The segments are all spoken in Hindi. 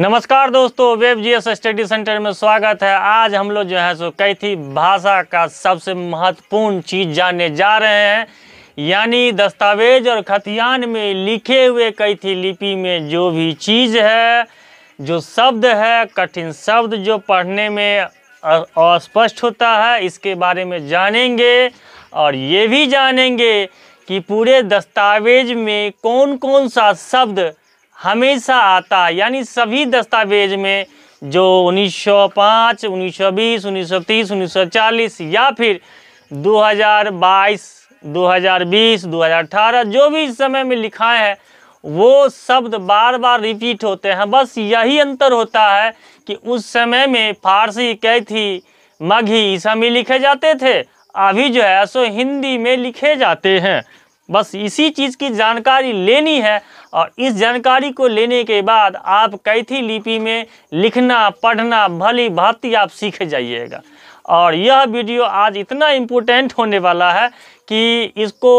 नमस्कार दोस्तों वेब जी स्टडी सेंटर में स्वागत है आज हम लोग जो है सो कैथी भाषा का सबसे महत्वपूर्ण चीज जानने जा रहे हैं यानी दस्तावेज और खतियान में लिखे हुए कैथी लिपि में जो भी चीज़ है जो शब्द है कठिन शब्द जो पढ़ने में अस्पष्ट होता है इसके बारे में जानेंगे और ये भी जानेंगे कि पूरे दस्तावेज में कौन कौन सा शब्द हमेशा आता है यानी सभी दस्तावेज में जो 1905, 1920, 1930, 1940 या फिर 2022, 2020, 2018 जो भी इस समय में लिखा है वो शब्द बार बार रिपीट होते हैं बस यही अंतर होता है कि उस समय में फारसी कैथी मघी ईसा में लिखे जाते थे अभी जो है सो हिंदी में लिखे जाते हैं बस इसी चीज़ की जानकारी लेनी है और इस जानकारी को लेने के बाद आप कैथी लिपि में लिखना पढ़ना भली भांति आप सीख जाइएगा और यह वीडियो आज इतना इम्पोर्टेंट होने वाला है कि इसको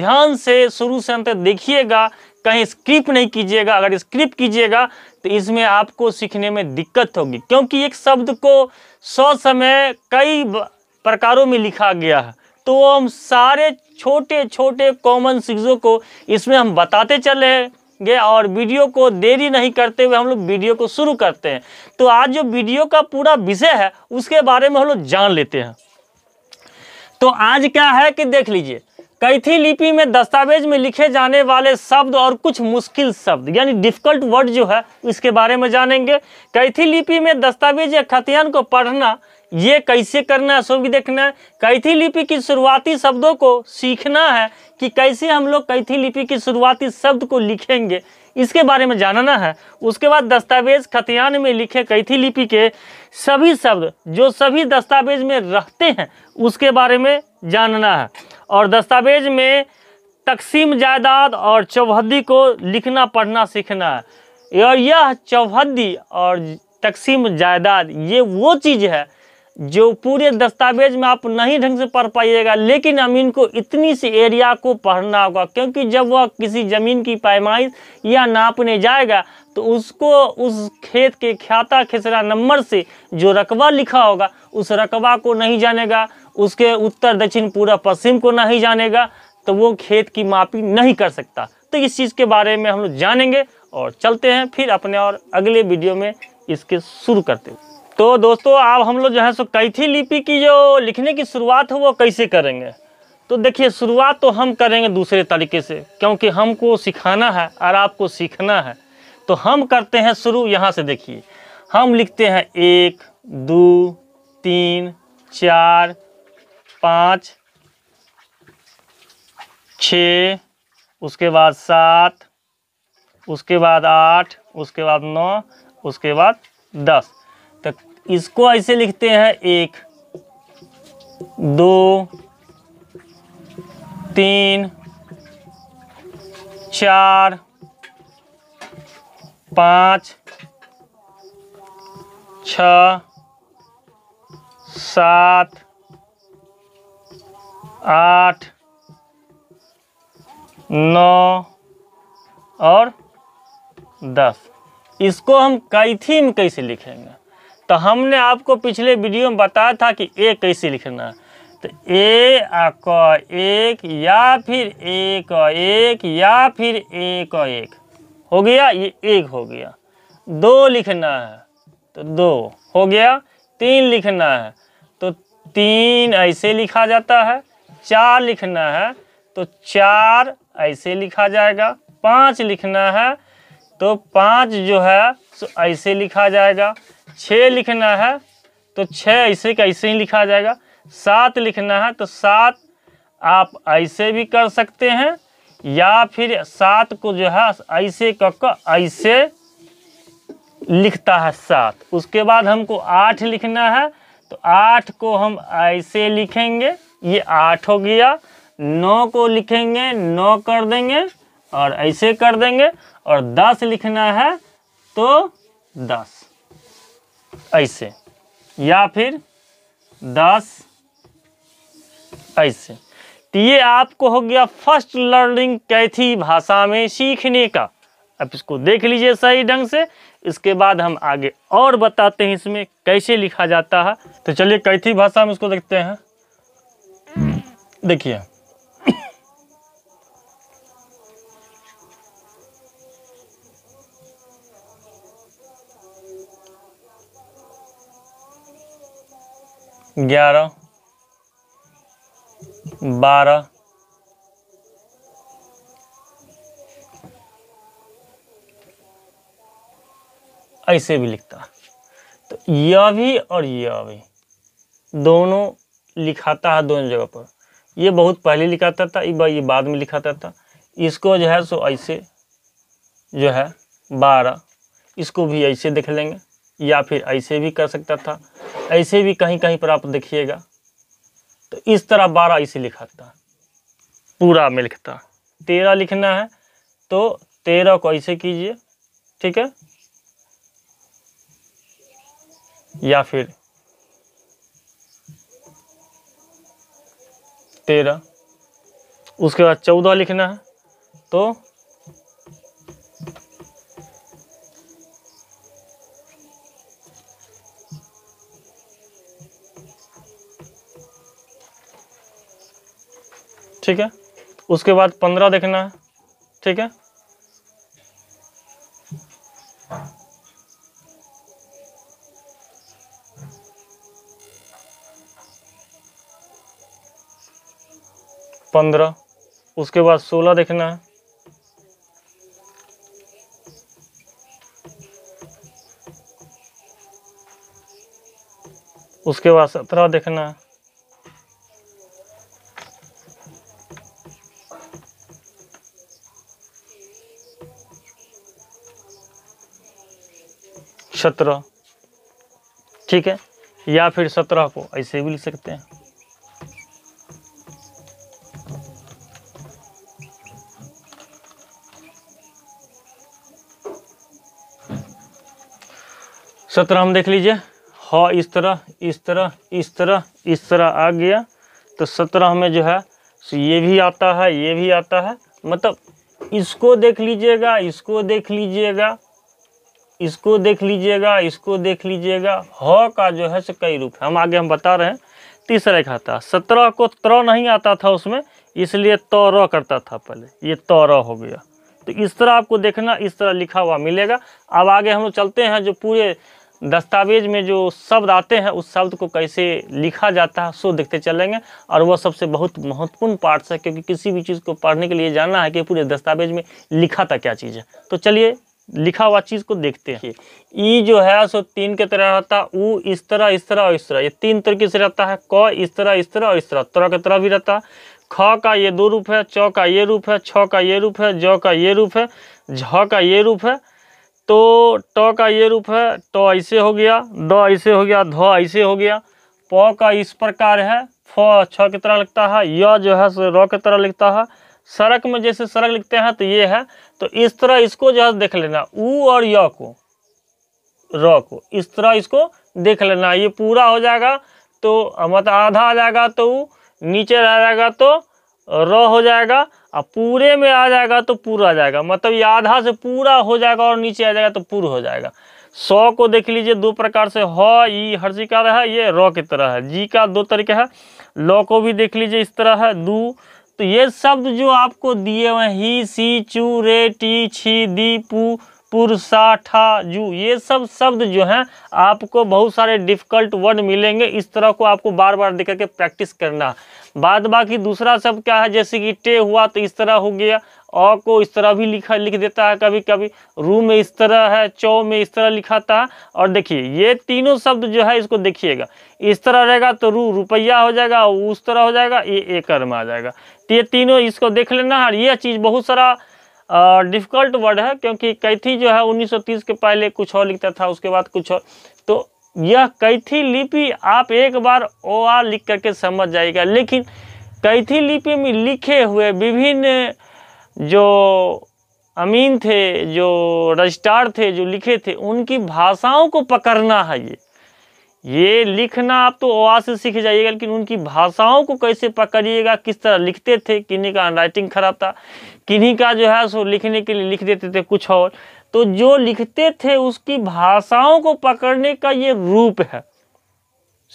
ध्यान से शुरू से अंत देखिएगा कहीं स्क्रिप्ट नहीं कीजिएगा अगर स्क्रिप्ट कीजिएगा तो इसमें आपको सीखने में दिक्कत होगी क्योंकि एक शब्द को सौ समय कई प्रकारों में लिखा गया है तो हम सारे छोटे छोटे कॉमन चीज़ों को इसमें हम बताते चले गए और वीडियो को देरी नहीं करते हुए हम लोग वीडियो को शुरू करते हैं तो आज जो वीडियो का पूरा विषय है उसके बारे में हम लोग जान लेते हैं तो आज क्या है कि देख लीजिए कैथी लिपि में दस्तावेज में लिखे जाने वाले शब्द और कुछ मुश्किल शब्द यानी डिफिकल्ट वर्ड जो है इसके बारे में जानेंगे कैथी लिपि में दस्तावेज या खतियान को पढ़ना ये कैसे करना है सो भी देखना है कैथी लिपि की शुरुआती शब्दों को सीखना है कि कैसे हम लोग कैथी लिपि की शुरुआती शब्द को लिखेंगे इसके बारे में जानना है उसके बाद दस्तावेज खतियान में लिखे कैथी लिपि के सभी शब्द जो सभी दस्तावेज में रहते हैं उसके बारे में जानना है और दस्तावेज में तकसीम जायदाद और चौहदी को लिखना पढ़ना सीखना है और यह चौहदी और तकसीम जायदाद ये वो चीज़ है जो पूरे दस्तावेज में आप नहीं ढंग से पढ़ पाइएगा लेकिन अमीन को इतनी सी एरिया को पढ़ना होगा क्योंकि जब वह किसी ज़मीन की पैमाइश या नापने जाएगा तो उसको उस खेत के ख्याता खेसरा नंबर से जो रकबा लिखा होगा उस रकबा को नहीं जानेगा उसके उत्तर दक्षिण पूरा पश्चिम को नहीं जानेगा तो वो खेत की मापी नहीं कर सकता तो इस चीज़ के बारे में हम लोग जानेंगे और चलते हैं फिर अपने और अगले वीडियो में इसके शुरू करते हुए तो दोस्तों आप हम लोग जो है सो कैथी लिपि की जो लिखने की शुरुआत है वो कैसे करेंगे तो देखिए शुरुआत तो हम करेंगे दूसरे तरीके से क्योंकि हमको सिखाना है और आपको सीखना है तो हम करते हैं शुरू यहाँ से देखिए हम लिखते हैं एक दो तीन चार पाँच छ उसके बाद सात उसके बाद आठ उसके बाद नौ उसके बाद दस इसको ऐसे लिखते हैं एक दो तीन चार पाँच छ सात आठ नौ और दस इसको हम कैथी में कैसे लिखेंगे तो हमने आपको पिछले वीडियो में बताया था कि ए कैसे लिखना तो ए क एक या फिर ए क एक या फिर ए क एक हो गया ये एक हो गया दो लिखना है तो दो हो गया तीन लिखना है तो तीन ऐसे लिखा जाता है चार लिखना है तो चार ऐसे लिखा जाएगा पाँच लिखना है तो पाँच जो है सो ऐसे लिखा जाएगा छः लिखना है तो छः ऐसे का ऐसे ही लिखा जाएगा सात लिखना है तो सात आप ऐसे भी कर सकते हैं या फिर सात को जो है ऐसे कक ऐसे लिखता है सात उसके बाद हमको आठ लिखना है तो आठ को हम ऐसे लिखेंगे ये आठ हो गया नौ को लिखेंगे नौ कर देंगे और ऐसे कर देंगे और दस लिखना है तो दस ऐसे या फिर दस ऐसे तो ये आपको हो गया फर्स्ट लर्निंग कैथी भाषा में सीखने का अब इसको देख लीजिए सही ढंग से इसके बाद हम आगे और बताते हैं इसमें कैसे लिखा जाता है तो चलिए कैथी भाषा में इसको देखते हैं देखिए ग्यारह बारह ऐसे भी लिखता तो यह भी और यह भी दोनों लिखाता है दोनों जगह पर ये बहुत पहले लिखाता था ये बाद में लिखाता था इसको जो है सो ऐसे जो है बारह इसको भी ऐसे देख लेंगे या फिर ऐसे भी कर सकता था ऐसे भी कहीं कहीं पर आप देखिएगा तो इस तरह बारह ऐसे लिखा था पूरा में लिखता तेरह लिखना है तो तेरह को ऐसे कीजिए ठीक है या फिर तेरह उसके बाद चौदह लिखना है तो ठीक है उसके बाद पंद्रह देखना है ठीक है पंद्रह उसके बाद सोलह देखना है उसके बाद सत्रह देखना है सत्रह ठीक है या फिर सत्रह को ऐसे भी लिख सकते हैं सत्रह हम देख लीजिए ह इस तरह इस तरह इस तरह इस तरह आ गया तो सत्रह में जो है सो तो ये भी आता है ये भी आता है मतलब इसको देख लीजिएगा इसको देख लीजिएगा इसको देख लीजिएगा इसको देख लीजिएगा ह का जो है से कई रूप है हम आगे हम बता रहे हैं तीसरा एक आता सत्रह को त्र नहीं आता था उसमें इसलिए त र करता था पहले ये र हो गया तो इस तरह आपको देखना इस तरह लिखा हुआ मिलेगा अब आगे हम लोग चलते हैं जो पूरे दस्तावेज में जो शब्द आते हैं उस शब्द को कैसे लिखा जाता है सो देखते चलेंगे और वह सबसे बहुत महत्वपूर्ण पार्ट है क्योंकि किसी भी चीज़ को पढ़ने के लिए जानना है कि पूरे दस्तावेज में लिखा था क्या चीज़ है तो चलिए लिखा हुआ चीज़ को देखते हैं ई जो है सो तीन के तरह रहता है ऊ इस तरह इस तरह और इस तरह ये तीन तरीके से रहता है क इस तरह इस तरह और इस तरह तरह के तरह भी रहता है ख का ये दो रूप है च का ये रूप है छ का ये रूप है ज का ये रूप है झ का ये रूप है तो ट का ये रूप है ट ऐसे हो गया ड ऐसे हो गया ध ऐसे हो गया प का इस प्रकार है फ छ की तरह लिखता है य जो है सो र की तरह लिखता है सड़क में जैसे सड़क लिखते हैं तो ये है तो इस तरह इसको जो है देख लेना ऊ और य को र को इस तरह इसको देख लेना ये पूरा हो जाएगा तो मतलब आधा आ जाएगा तो ऊ नीचे आ जाएगा तो र हो जाएगा और पूरे में आ जाएगा तो पूरा आ जाएगा मतलब ये आधा से पूरा हो जाएगा और नीचे आ जाएगा तो पूरा हो जाएगा सौ को देख लीजिए दो प्रकार से ह ई का है ये र की तरह है जी का दो तरीके है लॉ को भी देख लीजिए इस तरह है दू तो ये शब्द जो आपको दिए हुए ही सी चू रे टी छी दी पू पुरसा ठा जू ये सब शब्द जो हैं आपको बहुत सारे डिफिकल्ट वर्ड मिलेंगे इस तरह को आपको बार बार देख करके प्रैक्टिस करना बाद बाकी दूसरा शब्द क्या है जैसे कि टे हुआ तो इस तरह हो गया अ को इस तरह भी लिखा लिख देता है कभी कभी रू में इस तरह है चौ में इस तरह लिखा था और देखिए ये तीनों शब्द जो है इसको देखिएगा इस तरह रहेगा तो रू रुपया हो जाएगा उस तरह हो जाएगा ये एक में आ जाएगा तो ये तीनों इसको देख लेना है यह चीज़ बहुत सारा डिफ़िकल्ट वर्ड है क्योंकि कैथी जो है उन्नीस के पहले कुछ और लिखता था उसके बाद कुछ और तो यह कैथी लिपि आप एक बार ओ आर लिख करके समझ जाएगा लेकिन कैथी लिपि में लिखे हुए विभिन्न जो अमीन थे जो रजिस्ट्रार थे जो लिखे थे उनकी भाषाओं को पकड़ना है ये ये लिखना आप तो आवाज़ से सीख जाइएगा लेकिन उनकी भाषाओं को कैसे पकड़िएगा किस तरह लिखते थे किन्हीं का राइटिंग खराब था किन्हीं का जो है सो लिखने के लिए लिख देते थे कुछ और तो जो लिखते थे उसकी भाषाओं को पकड़ने का ये रूप है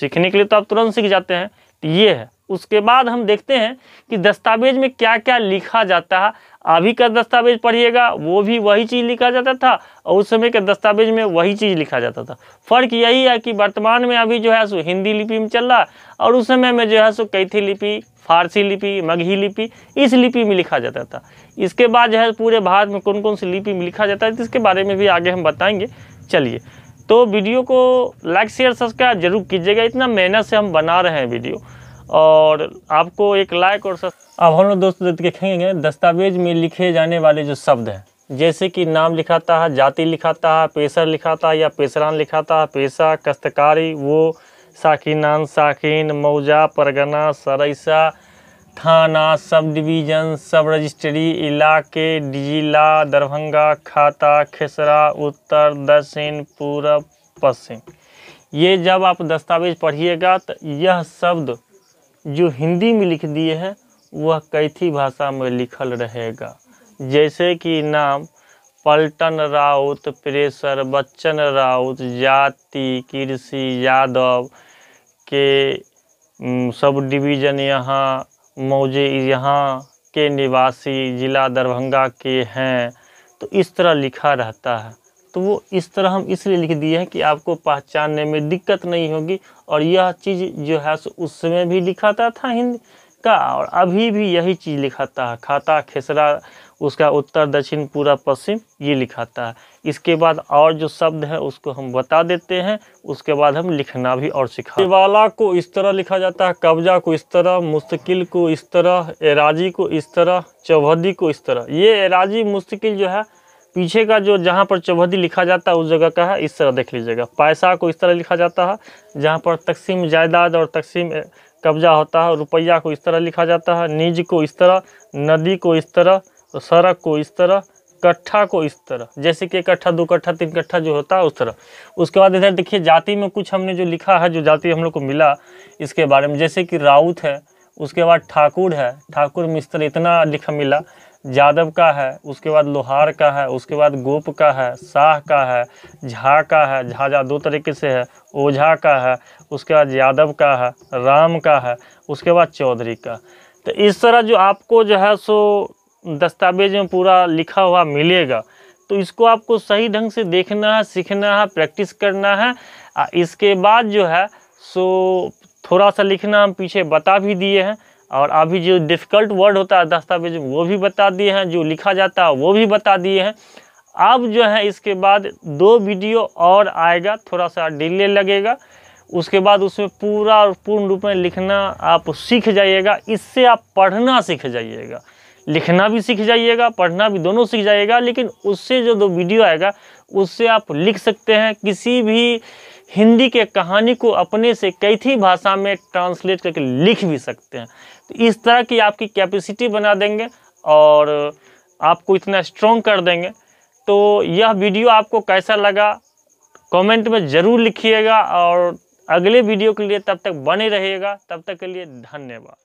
सीखने के लिए तो आप तुरंत सीख जाते हैं तो ये है उसके बाद हम देखते हैं कि दस्तावेज में क्या क्या लिखा जाता है अभी का दस्तावेज पढ़िएगा वो भी वही चीज़ लिखा जाता था और उस समय के दस्तावेज में वही चीज़ लिखा जाता था फ़र्क यही है कि वर्तमान में अभी जो है सो हिंदी लिपि में चल रहा और उस समय में जो है सो कैथी लिपि फारसी लिपि मगही लिपि इस लिपि में लिखा जाता था इसके बाद जो है पूरे भारत में कौन कौन सी लिपि में लिखा जाता है इसके बारे में भी आगे हम बताएंगे चलिए तो वीडियो को लाइक शेयर सब्सक्राइब जरूर कीजिएगा इतना मेहनत से हम बना रहे हैं वीडियो और आपको एक लाइक और अब हम लोग दोस्तों देखेंगे दस्तावेज में लिखे जाने वाले जो शब्द हैं जैसे कि नाम लिखाता है जाति लिखाता है पेशर लिखाता है या पेशरान लिखाता है पेशा कश्तकारी वो साकिनान साकिन मौजा परगना सरैसा थाना सब डिवीज़न सब रजिस्ट्री इलाके जिला दरभंगा खाता खेसरा उत्तर दक्षिण पूर्व पश्चिम ये जब आप दस्तावेज पढ़िएगा तो यह शब्द जो हिंदी में लिख दिए हैं वह कैथी भाषा में लिखल रहेगा जैसे कि नाम पलटन राउत प्रेसर बच्चन राउत जाति कृषि यादव के सब डिवीज़न यहाँ मौजे यहाँ के निवासी ज़िला दरभंगा के हैं तो इस तरह लिखा रहता है तो वो इस तरह हम इसलिए लिख दिए हैं कि आपको पहचानने में दिक्कत नहीं होगी और यह चीज़ जो है सो उस समय भी लिखाता था हिंद का और अभी भी यही चीज़ लिखाता है खाता खेसरा उसका उत्तर दक्षिण पूरा पश्चिम ये लिखाता है इसके बाद और जो शब्द है उसको हम बता देते हैं उसके बाद हम लिखना भी और सिखा वाला को इस तरह लिखा जाता है कब्जा को इस तरह मुस्तकिल को इस तरह एराजी को इस तरह चौहदी को इस तरह ये एराजी मुस्तकिल जो है पीछे का जो जहाँ पर चौहदी लिखा जाता है उस जगह का है इस तरह देख लीजिएगा पैसा को इस तरह लिखा जाता है जहाँ पर तकसीम जायदाद और तकसीम कब्जा होता है रुपया को इस तरह लिखा जाता है निज को इस तरह नदी को इस तरह सड़क को इस तरह कट्ठा को इस तरह जैसे कि कट्ठा दो कट्ठा तीन कट्ठा जो होता है उस तरह उसके बाद इधर देखिए जाति में कुछ हमने जो लिखा है जो जाति हम लोग को मिला इसके बारे में जैसे कि राउत है उसके बाद ठाकुर है ठाकुर मिस्त्र इतना लिखा मिला यादव का है उसके बाद लोहार का है उसके बाद गोप का है शाह का है झा का है झाझा दो तरीके से है ओझा का है उसके बाद यादव का है राम का है उसके बाद चौधरी का तो इस तरह जो आपको जो है सो दस्तावेज में पूरा लिखा हुआ मिलेगा तो इसको आपको सही ढंग से देखना है सीखना है प्रैक्टिस करना है इसके बाद जो है सो थोड़ा सा लिखना हम पीछे बता भी दिए हैं और अभी जो डिफ़िकल्ट वर्ड होता है दस्तावेज वो भी बता दिए हैं जो लिखा जाता है वो भी बता दिए हैं अब जो है इसके बाद दो वीडियो और आएगा थोड़ा सा डिले लगेगा उसके बाद उसमें पूरा और पूर्ण रूप में लिखना आप सीख जाइएगा इससे आप पढ़ना सीख जाइएगा लिखना भी सीख जाइएगा पढ़ना भी दोनों सीख जाइएगा लेकिन उससे जो दो वीडियो आएगा उससे आप लिख सकते हैं किसी भी हिंदी के कहानी को अपने से कैथी भाषा में ट्रांसलेट करके लिख भी सकते हैं तो इस तरह की आपकी कैपेसिटी बना देंगे और आपको इतना स्ट्रॉन्ग कर देंगे तो यह वीडियो आपको कैसा लगा कमेंट में ज़रूर लिखिएगा और अगले वीडियो के लिए तब तक बने रहिएगा तब तक के लिए धन्यवाद